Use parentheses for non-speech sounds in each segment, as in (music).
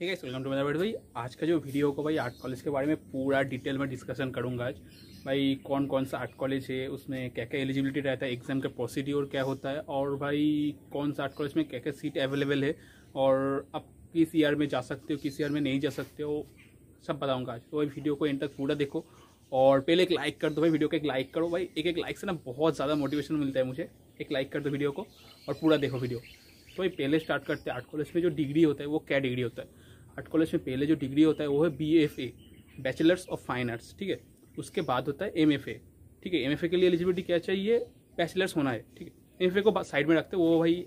ठीक है welcome to मैं भाई आज का जो वीडियो होगा भाई आर्ट कॉलेज के बारे में पूरा डिटेल में डिस्कशन करूंगा आज भाई कौन कौन सा आर्ट कॉलेज है उसमें क्या क्या एलिजिबिलिटी रहता है एग्जाम का प्रोसीड्योर क्या होता है और भाई कौन सा आर्ट कॉलेज में क्या क्या सीट अवेलेबल है और आप किस ईयर में जा सकते हो किस ईयर में नहीं जा सकते हो सब बताऊँगा आज तो भाई वीडियो को इन तक पूरा देखो और पहले एक लाइक कर दो भाई वीडियो को एक लाइक करो भाई एक एक लाइक से ना बहुत ज़्यादा मोटिवेशन मिलता है मुझे एक लाइक कर दो वीडियो को और पूरा देखो वीडियो तो भाई पहले स्टार्ट करते हैं आर्ट कॉलेज में जो डिग्री होता है वो क्या डिग्री होता है आर्ट कॉलेज में पहले जो डिग्री होता है वो है B F A bachelors of fine arts ठीक है उसके बाद होता है एम एफ ए ठीक है एम एफ ए के लिए एलिजिबिलिटी क्या चाहिए बैचलर्स होना है ठीक है एम एफ ए को साइड में रखते हैं वो भाई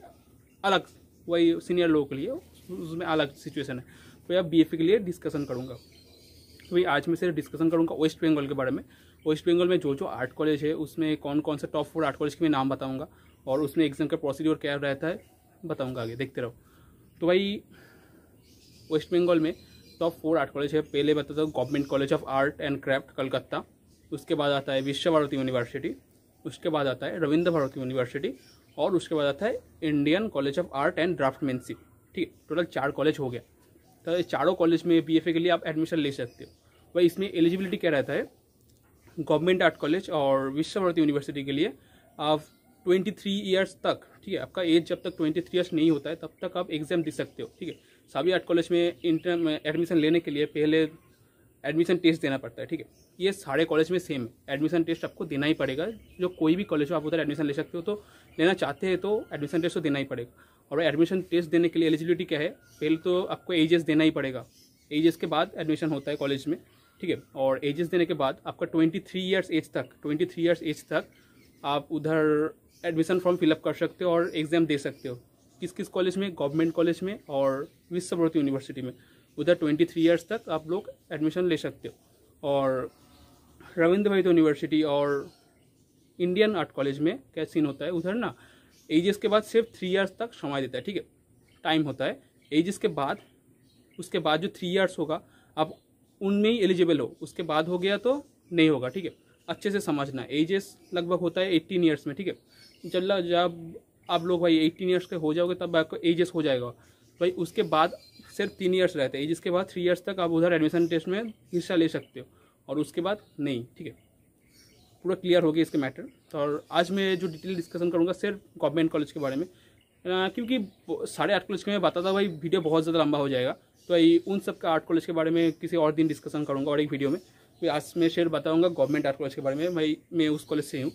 अलग वही सीनियर लोगों के लिए उसमें अलग सिचुएशन है तो यार बी एफ ए के लिए डिस्कसन करूँगा तो भाई आज मैं सिर्फ डिस्कसन करूँगा वेस्ट बंगाल के बारे में वेस्ट बंगाल में जो जो आर्ट कॉलेज है उसमें कौन कौन से टॉप फोर आर्ट कॉलेज के मैं नाम बताऊँगा और उसमें एग्जाम का प्रोसीजर क्या रहता है बताऊँगा आगे देखते रहो तो भाई वेस्ट बंगाल में टॉप फोर आर्ट कॉलेज है पहले बताता हूँ government college of art and craft Calcutta उसके बाद आता है विश्व भारती यूनिवर्सिटी उसके बाद आता है रविंद्र भारती यूनिवर्सिटी और उसके बाद आता है Indian college of art and draughtsmanship ठीक है टोटल चार कॉलेज हो गया तो इस चारों कॉलेज में बी के लिए आप एडमिशन ले सकते हो वही इसमें एलिजिबिलिटी क्या रहता है गवर्नमेंट आर्ट कॉलेज और विश्व भारती यूनिवर्सिटी के लिए आप 23 ईयर्स तक ठीक है आपका एज जब तक 23 ईयर्स नहीं होता है तब तक आप एग्जाम दे सकते हो ठीक है सभी आर्ट कॉलेज में इंटर एडमिशन लेने के लिए पहले एडमिशन टेस्ट देना पड़ता है ठीक है ये सारे कॉलेज में सेम है एडमिशन टेस्ट आपको देना ही पड़ेगा जो कोई भी कॉलेज हो आप उधर एडमिशन ले सकते हो तो लेना चाहते हैं तो एडमिशन टेस्ट तो देना ही पड़ेगा और एडमिशन टेस्ट देने के लिए एलिजिबिलिटी क्या है पहले तो आपको एजेस देना ही पड़ेगा एजेस के बाद एडमिशन होता है कॉलेज में ठीक है और एजेस देने के बाद आपका ट्वेंटी थ्री ईयर्स एज तक ट्वेंटी थ्री ईयर्स एज तक आप उधर एडमिशन फॉर्म फिलअप कर सकते हो और एग्ज़ाम दे सकते हो किस किस कॉलेज में गवर्नमेंट कॉलेज में और विश्वभारती यूनिवर्सिटी में उधर ट्वेंटी थ्री ईयर्स तक आप लोग एडमिशन ले सकते हो और रविंद्र भाई यूनिवर्सिटी तो और इंडियन आर्ट कॉलेज में क्या सीन होता है उधर ना एजेस के बाद सिर्फ थ्री ईयर्स तक समय देता है ठीक है टाइम होता है एजेस के बाद उसके बाद जो थ्री ईयर्स होगा आप उनमें ही एलिजिबल हो उसके बाद हो गया तो नहीं होगा ठीक है अच्छे से समझना एजेस लगभग होता है एट्टीन ईयर्स में ठीक है चल जब आप लोग भाई एटीन ईयर्स के हो जाओगे तब आपका एजेस हो जाएगा भाई उसके बाद सिर्फ तीन ईयर्स रहते हैं एजेस के बाद थ्री ईयर्स तक आप उधर एडमिशन टेस्ट में हिस्सा ले सकते हो और उसके बाद नहीं ठीक है पूरा क्लियर हो गया इसके मैटर और आज मैं जो डिटेल डिस्कशन करूँगा सिर्फ गवर्नमेंट कॉलेज के बारे में क्योंकि साढ़े आठ कॉलेज के मैं बताता भाई वीडियो बहुत ज़्यादा लंबा हो जाएगा तो भाई उन सब का आर्ट कॉलेज के बारे में किसी और दिन डिस्कशन करूँगा और एक वीडियो में तो आज मैं शेयर बताऊँगा गवर्नमेंट आर्ट कॉलेज के बारे में भाई मैं उस कॉलेज से हूँ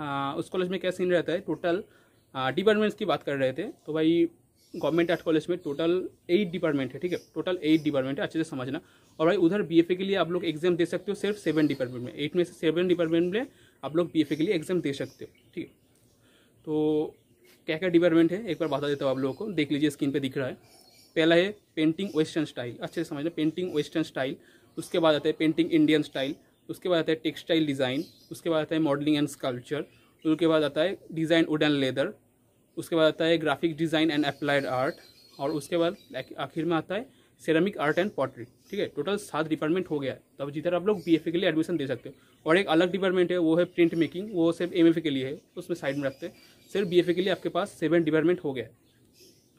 उस कॉलेज में क्या सीन रहता है टोटल डिपार्टमेंट्स की बात कर रहे थे तो भाई गवर्नमेंट आर्ट कॉलेज में टोटल एट डिपार्टमेंट है ठीक है टोटल एट डिपार्टमेंट है अच्छे से समझना और भाई उधर बी के लिए आप लोग एग्जाम दे सकते हो सिर्फ सेवन डिपार्टमेंट में एट में से सेवन डिपार्टमेंट में आप लोग बी के लिए एग्जाम दे सकते हो ठीक है तो क्या क्या डिपार्टमेंट है एक बार बता देता हूँ आप लोगों को देख लीजिए स्क्रीन पर दिख रहा है पहला है पेंटिंग वेस्टर्न स्टाइल अच्छे से समझना पेंटिंग वेस्टर्न स्टाइल उसके बाद आता है पेंटिंग इंडियन स्टाइल उसके बाद आता है टेक्सटाइल डिज़ाइन उसके बाद आता है मॉडलिंग एंड स्कल्पचर उसके बाद आता है डिज़ाइन वुड एंड लेदर उसके बाद आता है graphic design and applied art और उसके बाद आखिर में आता है सेरामिक आर्ट एंड पॉटरी ठीक है टोटल सात डिपार्टमेंट हो गया है तो अब जिधर आप लोग बी के लिए एडमिशन दे सकते हो और एक अलग डिपार्टमेंट है वो है प्रिंट मेकिंग वो सिर्फ एम के लिए है उसमें साइड में रखते हैं सिर्फ बी के लिए आपके पास सेवन डिपार्टमेंट हो गया है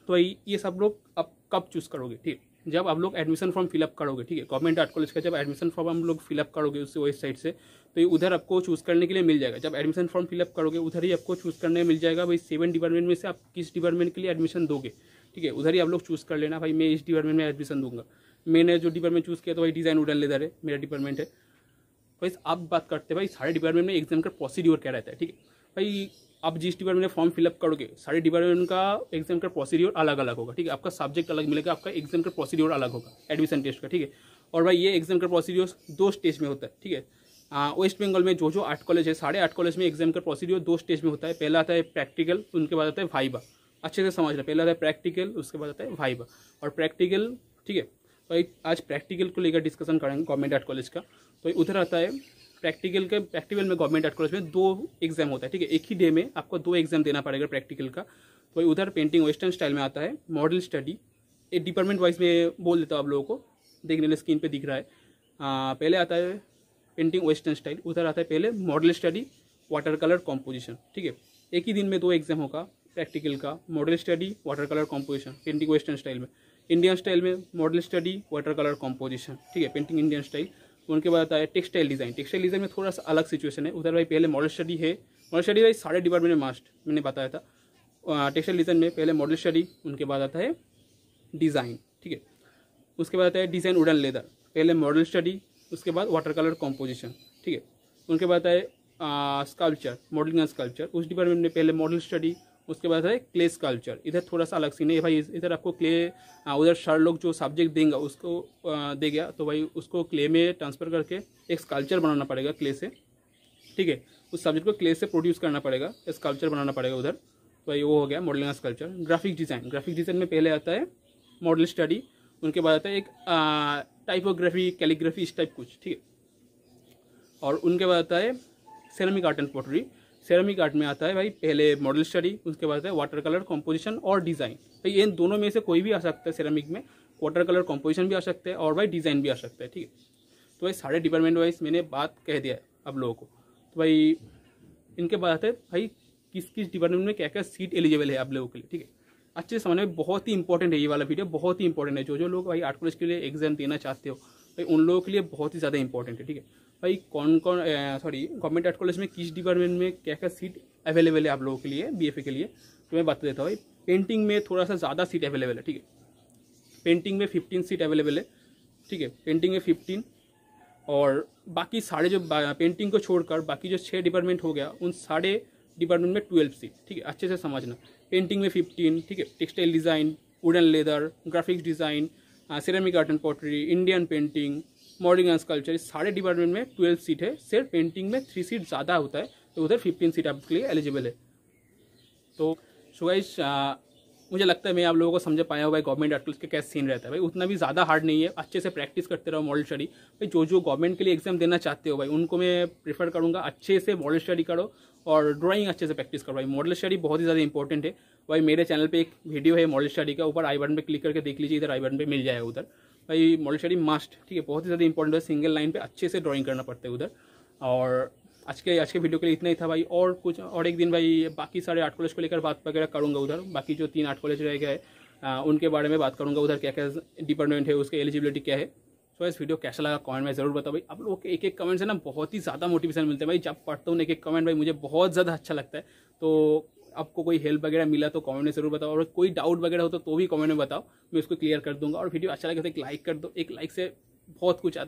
तो ये सब लोग आप कब चूज़ करोगे ठीक जब आप लोग एडमिशन फॉर्म फिलअप करोगे ठीक है गवर्नमेंट आर्ट कॉलेज का जब एडमिशन फॉर्म हम लोग फिलअप करोगे उस वेबसाइट से तो ये उधर आपको चूज़ करने के लिए मिल जाएगा जब एडमिशन फॉर्म फिलअप करोगे उधर ही आपको चूज़ करने मिल जाएगा भाई सेवन डिपार्टमेंट में से आप किस डिपार्टमेंट के लिए एडमिशन दोगे ठीक है उधर ही आप लोग चूज़ कर लेना भाई मैं इस डिपार्टमेंट में एडमिशन दूंगा मैंने जो डिपार्टमेंट चूज़ किया तो भाई डिज़ाइन उडन लेदर है मेरा डिपार्टमेंट है भाई आप बात करते हैं भाई सारे डिपार्टमेंट में एग्जाम का प्रोसीड्यूर क्या रहता है ठीक है भाई आप जिस डिपार्टमेंट में फॉर्म फिलअप करोगे सारे डिपार्टमेंट का एग्जाम का प्रोसीड्योर अलग अलग होगा ठीक है आपका सब्जेक्ट अलग मिलेगा आपका एग्जाम का प्रोसीड्योर अलग होगा एडमिशन टेस्ट का ठीक है और भाई ये एग्जाम का प्रोसीड्योर दो स्टेज में होता है ठीक है वेस्ट बंगाल में जो जो आर्ट कॉलेज है साढ़े आठ कॉलेज में एग्जाम का प्रोसीड्योर दो स्टेज में होता है पहला आता है प्रैक्टिकल उनके बाद आता है वाइबा अच्छे से समझ रहे पहला आता है प्रैक्टिकल उसके बाद आता है वाइबा और प्रैक्टिकल ठीक है तो आज प्रैक्टिकल को लेकर डिस्कशन करेंगे गवर्नमेंट आर्ट कॉलेज का तो उधर आता है प्रैक्टिकल के प्रैक्टिकल में गवर्नमेंट आर्ट कॉलेज में दो एग्जाम होता है ठीक है एक ही डे में आपको दो एग्जाम देना पड़ेगा प्रैक्टिकल का तो उधर पेंटिंग वेस्टर्न स्टाइल में आता है मॉडल स्टडी ये डिपार्टमेंट वाइज में बोल देता हूँ आप लोगों को देखने लगे स्क्रीन पर दिख रहा है आ, पहले आता है पेंटिंग वेस्टर्न स्टाइल उधर आता है पहले model study water colour composition ठीक है एक ही दिन में दो एग्जाम होगा प्रैक्टिकल का model study water colour composition painting western style में इंडियन स्टाइल में model study water colour composition ठीक है पेंटिंग इंडियन स्टाइल उनके बाद आता है टेक्सटाइल डिज़ाइन टेक्सटाइल डिज़ाइन में थोड़ा सा अलग सिचुएशन है उधर भाई पहले मॉडल स्टडी है मॉडल स्टडी भाई सारे डिपार्टमेंट में मास्ट मैंने बताया था टेक्सटाइल डिज़ाइन में पहले मॉडल स्टडी उनके बाद आता है डिज़ाइन ठीक है उसके बाद आता है डिज़ाइन उडन लेदर पहले मॉडल स्टडी उसके बाद वाटर कलर कॉम्पोजिशन ठीक है उनके बाद आता है स्कल्पचर मॉडलिंग एंड स्कल्पचर उस डिपार्टमेंट में पहले मॉडल स्टडी उसके बाद है क्ले स्कल्चर इधर थोड़ा सा अलग सीन है भाई इधर आपको क्ले उधर सर लोग जो सब्जेक्ट देंगे उसको दे गया तो भाई उसको क्ले में ट्रांसफ़र करके एक स्कल्चर बनाना पड़ेगा क्ले से ठीक है उस सब्जेक्ट को क्ले से प्रोड्यूस करना पड़ेगा स्कल्चर बनाना पड़ेगा उधर तो भाई वो हो गया modelling sculpture graphic design graphic design में पहले आता है मॉडल स्टडी उनके बाद आता है एक टाइपोग्राफी कैलीग्राफी इस टाइप कुछ ठीक है और उनके बाद आता है ceramic art and pottery ceramic art में आता है भाई पहले मॉडल स्टडी उसके बाद है वाटर कलर कॉम्पोजिशन और डिज़ाइन भाई इन दोनों में से कोई भी आ सकता है सेरामिक में वाटर कलर कॉम्पोजिशन भी आ सकता है और भाई डिज़ाइन भी आ सकता है ठीक है तो भाई सारे डिपार्टमेंट वाइज मैंने बात कह दिया है आप लोगों को तो भाई इनके बाद आता है भाई किस किस डिपार्टमेंट में क्या क्या सीट एलिजिबल है आप लोगों के लिए ठीक है अच्छे समझ में बहुत ही इंपॉर्टेंट है ये वाला वीडियो बहुत ही इंपॉर्टेंट है जो जो लोग भाई आर्ट कॉलेज के लिए एग्जाम देना चाहते हो भाई उन लोगों के लिए बहुत ही ज़्यादा इंपॉर्टेंट है ठीक है भाई कौन कौन सॉरी गवर्नमेंट आर्ट कॉलेज में किस डिपार्टमेंट में क्या क्या सीट अवेलेबल है आप लोगों के लिए बी के लिए तो मैं बता देता हूँ भाई पेंटिंग में थोड़ा सा ज़्यादा सीट अवेलेबल है ठीक है पेंटिंग में फिफ्टीन सीट अवेलेबल है ठीक है पेंटिंग में फिफ्टीन और बाकी सारे जो पेंटिंग को छोड़कर बाकी जो छः डिपार्टमेंट हो गया उन सारे डिपार्टमेंट में ट्वेल्व सीट ठीक है अच्छे से समझना पेंटिंग में फिफ्टीन ठीक है textile design wooden leather graphics design ceramic art and pottery Indian painting modern and sculpture इस सारे डिपार्टमेंट में ट्वेल्व सीट है सिर्फ पेंटिंग में थ्री सीट ज़्यादा होता है तो उधर फिफ्टीन सीट आपके लिए एलिजिबल है तो सुगैश मुझे लगता है मैं आप लोगों को समझ पाया हूँ भाई गवर्नमेंट आर्टिकल्स के कैसे सीन रहता है भाई उतना भी ज़्यादा हार्ड नहीं है अच्छे से प्रैक्टिस करते रहो मॉडल स्टडी भाई जो जो गवर्नमेंट के लिए एग्जाम देना चाहते हो भाई उनको मैं प्रेफर करूँगा अच्छे से मॉडल स्टडी करो और ड्राइंग अच्छे से प्रैक्टिस करो भाई मॉडल स्टडी बहुत ही ज़्यादा इंपॉर्टेंट है भाई मेरे चैनल पर एक वीडियो है मॉडल स्टडी का ऊपर आई बटन पर क्लिक करके देख लीजिए इधर आई बटन पर मिल जाएगा उधर भाई मॉडल शेडिंग मस्ट ठीक है बहुत ही ज़्यादा इंपॉर्टेंट है सिंगल लाइन पे अच्छे से ड्राइंग करना पड़ता है उधर और आज के आज के वीडियो के लिए इतना ही था भाई और कुछ और एक दिन भाई बाकी सारे आर्ट कॉलेज को लेकर बात वगैरह करूँगा उधर बाकी जो तीन आर्ट कॉलेज रह गए उनके बारे में बात करूँगा उधर क्या क्या डिपार्टमेंट है उसके एलिजिबिलिटी क्या है तो इस वीडियो कैसा लगा कमेंट में जरूर बताओ भाई आप लोग के एक एक कमेंट से ना बहुत ही ज़्यादा मोटिवेशन मिलता है भाई जब पढ़ता हूँ एक एक कमेंट भाई मुझे बहुत ज़्यादा अच्छा लगता है तो आपको कोई हेल्प वगैरह मिला तो कमेंट में जरूर बताओ और कोई डाउट वगैरह हो तो, तो भी कमेंट में बताओ मैं उसको क्लियर कर दूंगा और वीडियो अच्छा लगे तो एक लाइक कर दो एक लाइक से बहुत कुछ आ,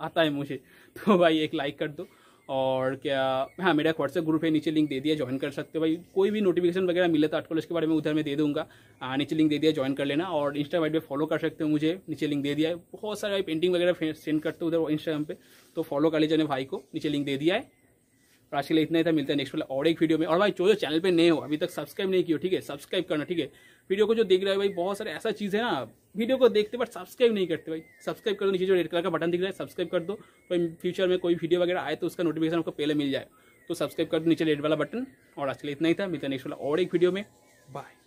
आता है मुझे (laughs) तो भाई एक लाइक कर दो और क्या हाँ मेरा व्हाट्सएप ग्रुप है नीचे लिंक दे दिया ज्वाइन कर सकते हो भाई कोई भी नोटिफिकेशन वगैरह मिले तो अटकॉलेज के बारे में उधर मैं दे दूंगा आ, नीचे लिंक दे दिया ज्वाइन कर लेना और इंस्टाग्राम पे फॉलो कर सकते हो मुझे नीचे लिंक दे दिया है बहुत सारे भाई पेंटिंग वगैरह सेंड करते हो उधर इंस्टाग्राम पे तो फॉलो कर लीजिए भाई को नीचे लिंक दे दिया है और आज के लिए इतना ही था मिलता है नेक्स्ट वाला और एक वीडियो में और भाई जो जो चैनल पे नए हो अभी तक सब्सक्राइब नहीं किया ठीक है सब्सक्राइब करना ठीक है वीडियो को जो देख रहा है भाई बहुत सारे ऐसा चीज़ है ना वीडियो को देखते बट सब्सक्राइब नहीं करते भाई सब्सक्राइब कर दो नीचे जो रेड कलर का बटन दिख रहा है सब्सक्राइब कर दो तो फ्यूचर में कोई वीडियो वगैरह आए तो उसका नोटिफिकेशन आपको पहले मिल जाए तो सब्सक्राइब कर दो नीचे रेड वाला बटन और आज के लिए इतना ही था मिलता है नेक्स्ट वाला और एक वीडियो में बाय